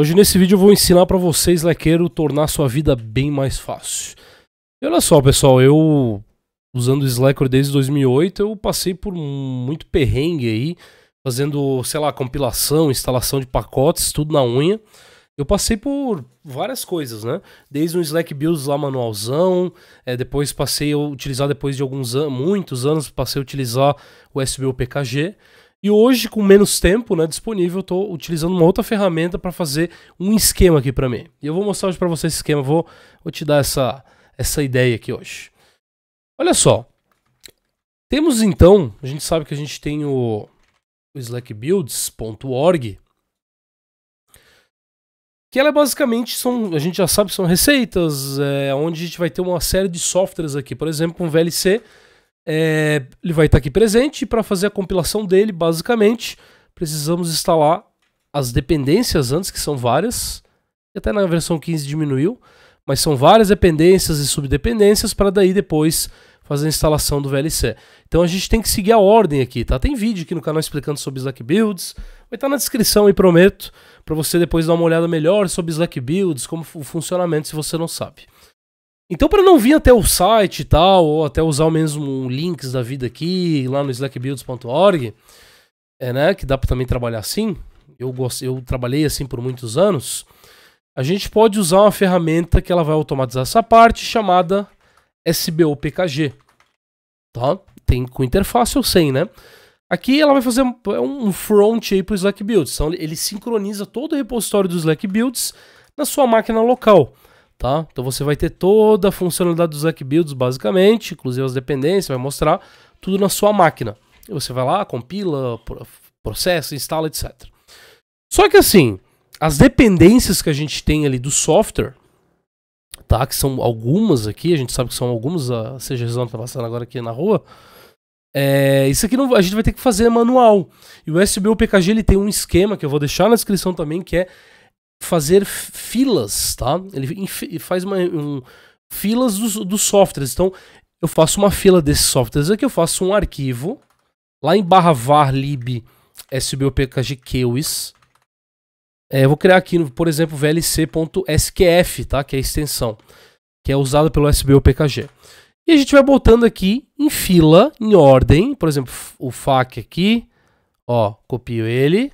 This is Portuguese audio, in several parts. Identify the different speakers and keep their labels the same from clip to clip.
Speaker 1: Hoje nesse vídeo eu vou ensinar para vocês, lequeiro, tornar sua vida bem mais fácil. E olha só, pessoal, eu usando o Slacker desde 2008, eu passei por muito perrengue aí, fazendo, sei lá, compilação, instalação de pacotes, tudo na unha. Eu passei por várias coisas, né? Desde um Slack Builds lá manualzão, é, depois passei a utilizar, depois de alguns anos, muitos anos, passei a utilizar o SBUPKG. PKG e hoje, com menos tempo né, disponível, eu estou utilizando uma outra ferramenta para fazer um esquema aqui para mim. E eu vou mostrar hoje para você esse esquema, vou, vou te dar essa, essa ideia aqui hoje. Olha só, temos então, a gente sabe que a gente tem o, o slackbuilds.org, que ela é basicamente são, a gente já sabe que são receitas, é, onde a gente vai ter uma série de softwares aqui, por exemplo, um VLC, é, ele vai estar aqui presente e para fazer a compilação dele, basicamente, precisamos instalar as dependências antes, que são várias. E até na versão 15 diminuiu, mas são várias dependências e subdependências para daí depois fazer a instalação do VLC. Então a gente tem que seguir a ordem aqui, tá? Tem vídeo aqui no canal explicando sobre Slack Builds, vai estar tá na descrição e prometo para você depois dar uma olhada melhor sobre Slack Builds, como o funcionamento se você não sabe. Então, para não vir até o site e tal, ou até usar o mesmo links da vida aqui, lá no slackbuilds.org, é, né, que dá para também trabalhar assim, eu, gost... eu trabalhei assim por muitos anos, a gente pode usar uma ferramenta que ela vai automatizar essa parte, chamada SBOPKG. Tá? Tem com interface ou sem, né? Aqui ela vai fazer um é front aí para o Slack Builds. Então ele sincroniza todo o repositório do Slack Builds na sua máquina local. Tá? Então você vai ter toda a funcionalidade dos Zack Builds, basicamente, inclusive as dependências, vai mostrar tudo na sua máquina. E você vai lá, compila, processa, instala, etc. Só que assim, as dependências que a gente tem ali do software, tá? Que são algumas aqui, a gente sabe que são algumas, a CGZão tá passando agora aqui na rua. É, isso aqui não, a gente vai ter que fazer manual. E o SBU PKG ele tem um esquema que eu vou deixar na descrição também, que é fazer filas, tá? Ele faz uma, um, filas dos, dos softwares. Então, eu faço uma fila desses softwares aqui, eu faço um arquivo lá em barra var lib sbopkgqis. É, eu vou criar aqui, por exemplo, vlc.sqf, tá? Que é a extensão, que é usada pelo sbopkg. E a gente vai botando aqui em fila, em ordem, por exemplo, o fac aqui, ó, copio ele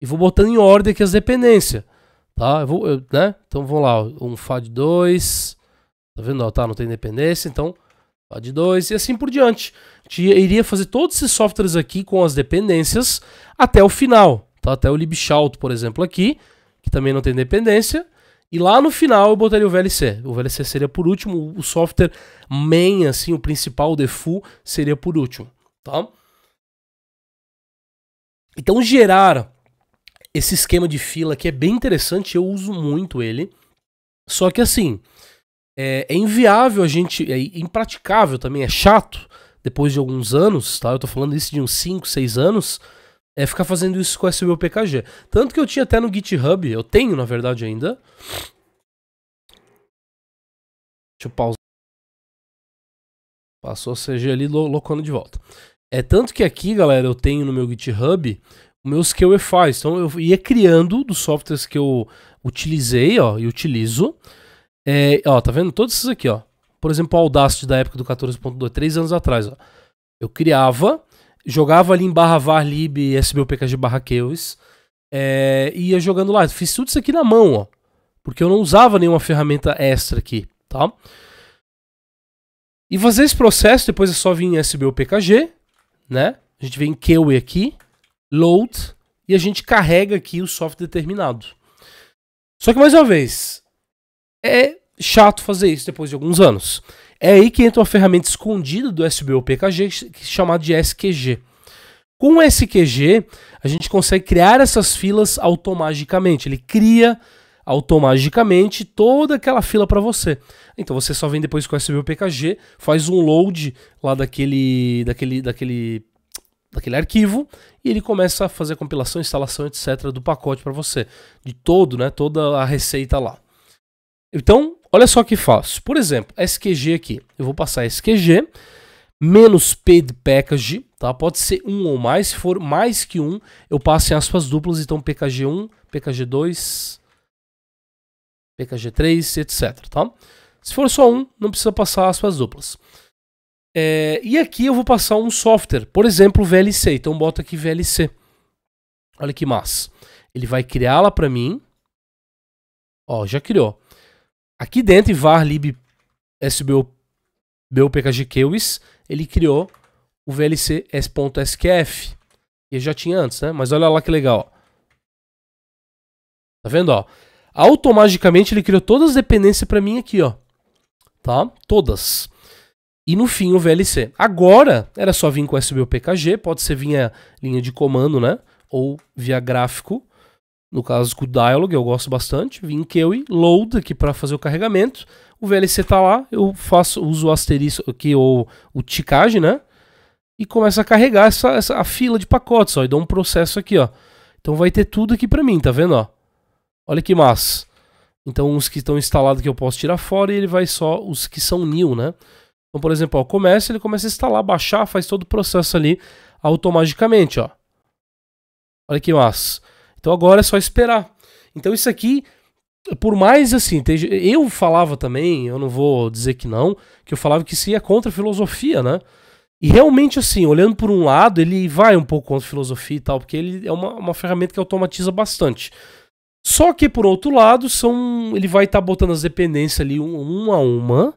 Speaker 1: e vou botando em ordem aqui as dependências. Tá? Eu vou, eu, né? Então vamos lá, um Fá de 2. Tá vendo? Ó, tá, não tem independência, então Fá de 2 e assim por diante. A gente iria fazer todos esses softwares aqui com as dependências até o final. Tá? Até o libshout, por exemplo, aqui, que também não tem dependência. E lá no final eu botaria o VLC. O VLC seria por último, o software main, assim, o principal, o default, seria por último, tá? Então gerar esse esquema de fila que é bem interessante, eu uso muito ele. Só que assim, é, é inviável a gente, é impraticável também, é chato, depois de alguns anos, tá? Eu tô falando isso de uns 5, 6 anos, é ficar fazendo isso com SBO PKG. Tanto que eu tinha até no GitHub, eu tenho na verdade ainda. Deixa eu pausar. Passou a CG ali, locando de volta. É tanto que aqui, galera, eu tenho no meu GitHub meu skill faz. Então eu ia criando dos softwares que eu utilizei, ó, e utilizo. É, ó, tá vendo? Todos esses aqui, ó. Por exemplo, o Audacity da época do 14.2, três anos atrás, ó. Eu criava, jogava ali em barra varlib, sbopkg barra keus, é, e ia jogando lá. Fiz tudo isso aqui na mão, ó. Porque eu não usava nenhuma ferramenta extra aqui, tá? E fazer esse processo, depois é só vir em sbopkg, né? A gente vem em kewe aqui, load, e a gente carrega aqui o software determinado. Só que, mais uma vez, é chato fazer isso depois de alguns anos. É aí que entra uma ferramenta escondida do SBOPKG, é chamada de SQG. Com o SQG, a gente consegue criar essas filas automaticamente. Ele cria automaticamente toda aquela fila para você. Então você só vem depois com o SBOPKG, faz um load lá daquele, daquele, daquele daquele arquivo e ele começa a fazer a compilação, instalação, etc. do pacote para você, de todo, né, toda a receita lá. Então, olha só que fácil. Por exemplo, SQG aqui. Eu vou passar SQG menos P package, tá? Pode ser um ou mais, se for mais que um, eu passo em aspas duplas, então PKG1, PKG2, PKG3, etc, tá? Se for só um, não precisa passar aspas duplas. É, e aqui eu vou passar um software, por exemplo, VLC. Então bota aqui VLC. Olha que massa. Ele vai criar lá para mim. Ó, já criou. Aqui dentro, var lib ele criou o VLC s.skf. Que já tinha antes, né? Mas olha lá que legal. Ó. Tá vendo, ó? Automaticamente ele criou todas as dependências para mim aqui, ó. Tá? Todas. E no fim o VLC. Agora era só vir com o ou PKG, pode ser via linha de comando, né? Ou via gráfico. No caso com o Dialog, eu gosto bastante. Vim Kiwi, load aqui para fazer o carregamento. O VLC tá lá, eu faço, uso o asterisco aqui ou o ticagem, né? E começa a carregar essa, essa a fila de pacotes, ó. E dá um processo aqui, ó. Então vai ter tudo aqui para mim, tá vendo, ó? Olha que massa. Então os que estão instalados que eu posso tirar fora e ele vai só os que são new, né? Então, por exemplo, ó, começa, ele começa a instalar, baixar, faz todo o processo ali automaticamente, ó. Olha que massa. Então agora é só esperar. Então isso aqui, por mais assim, eu falava também, eu não vou dizer que não, que eu falava que isso ia contra a filosofia, né? E realmente, assim, olhando por um lado, ele vai um pouco contra a filosofia e tal, porque ele é uma, uma ferramenta que automatiza bastante. Só que, por outro lado, são ele vai estar tá botando as dependências ali uma a uma,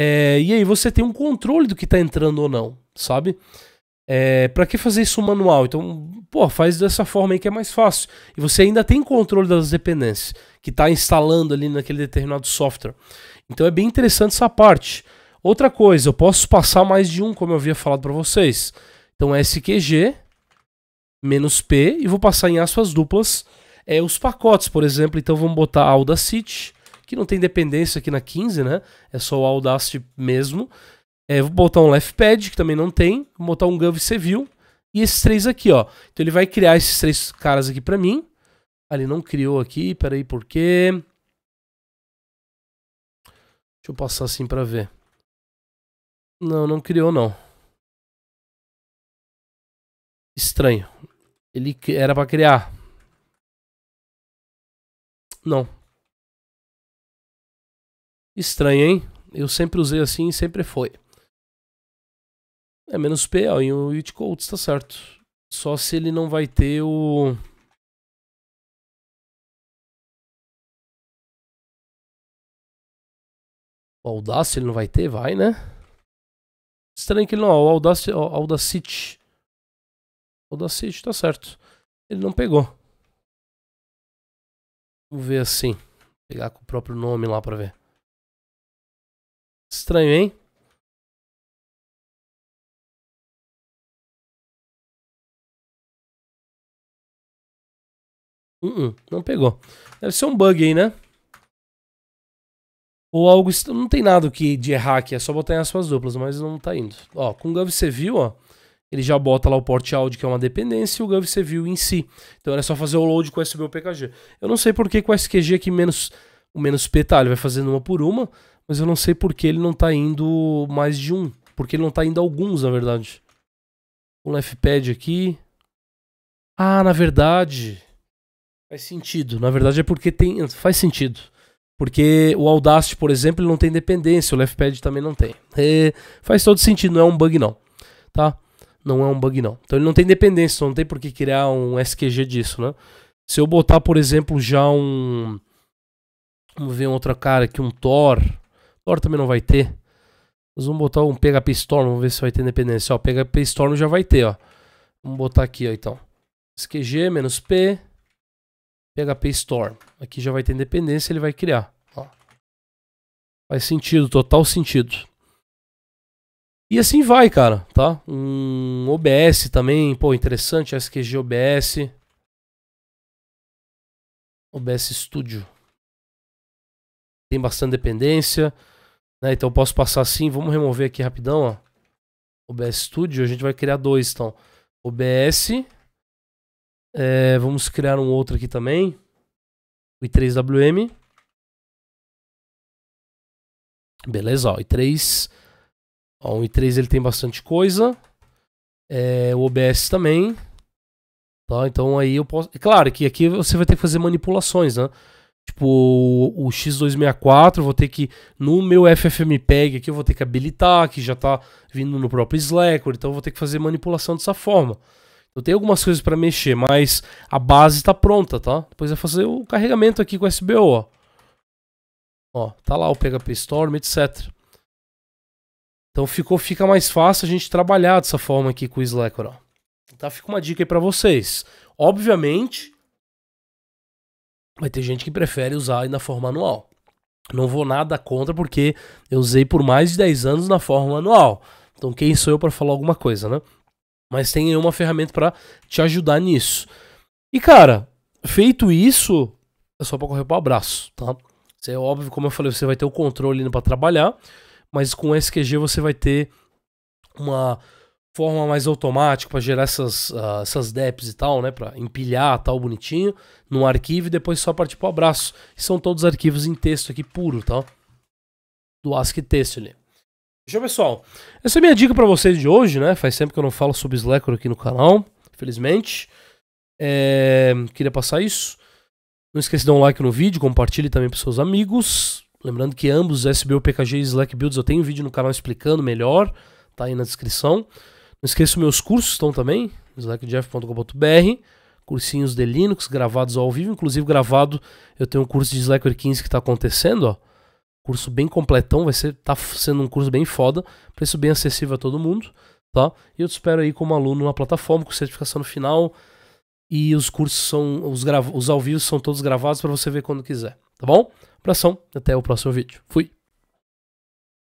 Speaker 1: é, e aí você tem um controle do que tá entrando ou não, sabe? É, para que fazer isso manual? Então, pô, faz dessa forma aí que é mais fácil. E você ainda tem controle das dependências que está instalando ali naquele determinado software. Então é bem interessante essa parte. Outra coisa, eu posso passar mais de um, como eu havia falado para vocês. Então SQG menos P e vou passar em aspas duplas é, os pacotes, por exemplo. Então vamos botar Audacity que não tem dependência aqui na 15, né? É só o Audacity mesmo. É, vou botar um left pad, que também não tem. Vou botar um Gov Seville. E esses três aqui, ó. Então ele vai criar esses três caras aqui pra mim. Ah, ele não criou aqui, peraí, por quê? Deixa eu passar assim pra ver. Não, não criou não. Estranho. Ele era pra criar. Não, Estranho, hein? Eu sempre usei assim e sempre foi. É menos P, ó, e o It Codes, tá certo. Só se ele não vai ter o... O Audacity ele não vai ter? Vai, né? Estranho que ele não... O Audacity... O Audacity... Audacity tá certo. Ele não pegou. Vamos ver assim. Vou pegar com o próprio nome lá pra ver. Estranho, hein? Uh -uh, não pegou. Deve ser um bug aí, né? Ou algo. Não tem nada que de errar aqui, é só botar em as suas duplas, mas não tá indo. Ó, com o GovCView, ó, ele já bota lá o port áudio, que é uma dependência, e o GovCView em si. Então era só fazer o load com o PKG Eu não sei por que com o SQG aqui menos, o menos P tá, ele vai fazendo uma por uma, mas eu não sei por que ele não tá indo mais de um. Porque ele não tá indo alguns, na verdade. Um left pad aqui. Ah, na verdade. Faz sentido. Na verdade é porque tem. Faz sentido. Porque o Audacity, por exemplo, ele não tem dependência, o left pad também não tem. É, faz todo sentido, não é um bug não, tá? Não é um bug não. Então ele não tem dependência, então não tem por que criar um SQG disso, né? Se eu botar, por exemplo, já um... Vamos ver outra cara aqui, um Thor. Agora também não vai ter. Nós vamos botar um PHP Storm, vamos ver se vai ter independência. Ó, PHP Storm já vai ter, ó. Vamos botar aqui, ó, então. SQG menos P, PHP Storm. Aqui já vai ter independência, ele vai criar. Ó. Faz sentido, total sentido. E assim vai, cara, tá? Um OBS também, pô, interessante, SQG OBS. OBS Studio. Tem bastante dependência. Né? Então eu posso passar assim, vamos remover aqui rapidão, ó. OBS Studio, a gente vai criar dois, então. OBS, é, vamos criar um outro aqui também. O i3WM. Beleza, ó, o i3. Ó, o i3 ele tem bastante coisa. É, o OBS também. Tá, então aí eu posso. É claro que aqui você vai ter que fazer manipulações, né? Tipo, o, X264, vou ter que, no meu FFmpeg aqui, eu vou ter que habilitar, que já tá vindo no próprio Slackware, então eu vou ter que fazer manipulação dessa forma. Eu tenho algumas coisas para mexer, mas a base tá pronta, tá? Depois é fazer o carregamento aqui com o SBO, ó. Ó, tá lá o PHP Storm, etc. Então ficou, fica mais fácil a gente trabalhar dessa forma aqui com o Slackware, ó. Tá, fica uma dica aí pra vocês. Obviamente, vai ter gente que prefere usar aí na forma anual. Não vou nada contra porque eu usei por mais de 10 anos na forma anual. Então quem sou eu para falar alguma coisa, né? Mas tem uma ferramenta para te ajudar nisso. E cara, feito isso, é só para correr para o abraço, tá? Isso é óbvio, como eu falei, você vai ter o controle para trabalhar, mas com o SQG você vai ter uma forma mais automática para gerar essas, uh, essas DEPs e tal, né? Para empilhar tal bonitinho num arquivo e depois só partir para o abraço. são todos arquivos em texto aqui puro, tá? Do ASCII texto ali. Fechou, pessoal? Essa é a minha dica para vocês de hoje, né? Faz tempo que eu não falo sobre Slack aqui no canal, infelizmente. É... Queria passar isso. Não esqueça de dar um like no vídeo, compartilhe também para seus amigos. Lembrando que ambos, SBU, PKG e Slack Builds, eu tenho um vídeo no canal explicando melhor, tá aí na descrição. Não esqueça, meus cursos estão também, slackjeff.com.br, cursinhos de Linux gravados ao vivo, inclusive gravado, eu tenho um curso de Slackware 15 que está acontecendo, ó. Curso bem completão, vai ser, tá sendo um curso bem foda, preço bem acessível a todo mundo, tá? E eu te espero aí como aluno na plataforma, com certificação no final, e os cursos são, os, os ao vivo são todos gravados para você ver quando quiser, tá bom? Abração, até o próximo vídeo. Fui!